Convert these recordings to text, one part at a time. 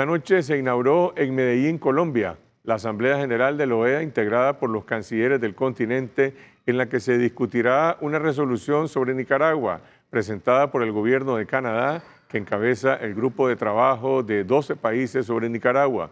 Esta noche se inauguró en Medellín, Colombia, la Asamblea General de la e OEA integrada por los cancilleres del continente en la que se discutirá una resolución sobre Nicaragua presentada por el gobierno de Canadá que encabeza el grupo de trabajo de 12 países sobre Nicaragua.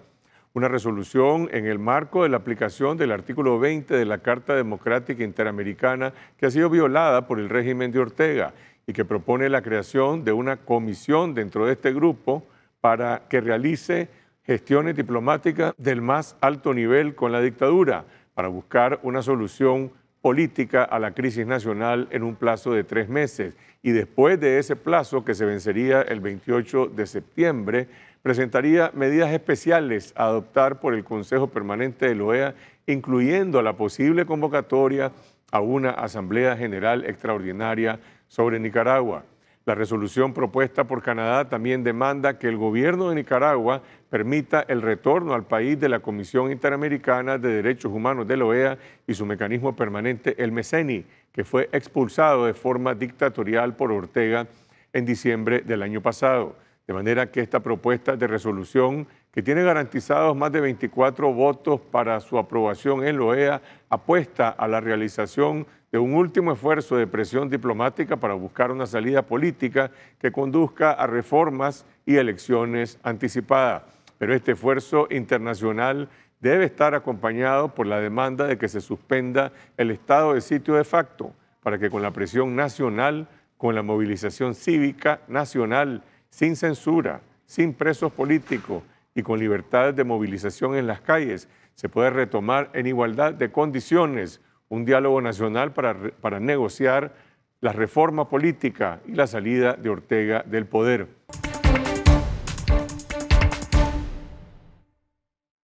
Una resolución en el marco de la aplicación del artículo 20 de la Carta Democrática Interamericana que ha sido violada por el régimen de Ortega y que propone la creación de una comisión dentro de este grupo para que realice gestiones diplomáticas del más alto nivel con la dictadura, para buscar una solución política a la crisis nacional en un plazo de tres meses. Y después de ese plazo, que se vencería el 28 de septiembre, presentaría medidas especiales a adoptar por el Consejo Permanente de la e OEA, incluyendo la posible convocatoria a una Asamblea General Extraordinaria sobre Nicaragua. La resolución propuesta por Canadá también demanda que el gobierno de Nicaragua permita el retorno al país de la Comisión Interamericana de Derechos Humanos de la OEA y su mecanismo permanente, el MECENI, que fue expulsado de forma dictatorial por Ortega en diciembre del año pasado. De manera que esta propuesta de resolución, que tiene garantizados más de 24 votos para su aprobación en la OEA, apuesta a la realización de un último esfuerzo de presión diplomática para buscar una salida política que conduzca a reformas y elecciones anticipadas. Pero este esfuerzo internacional debe estar acompañado por la demanda de que se suspenda el estado de sitio de facto, para que con la presión nacional, con la movilización cívica nacional, sin censura, sin presos políticos y con libertades de movilización en las calles, se pueda retomar en igualdad de condiciones un diálogo nacional para, negociar la reforma política y la salida de Ortega del poder.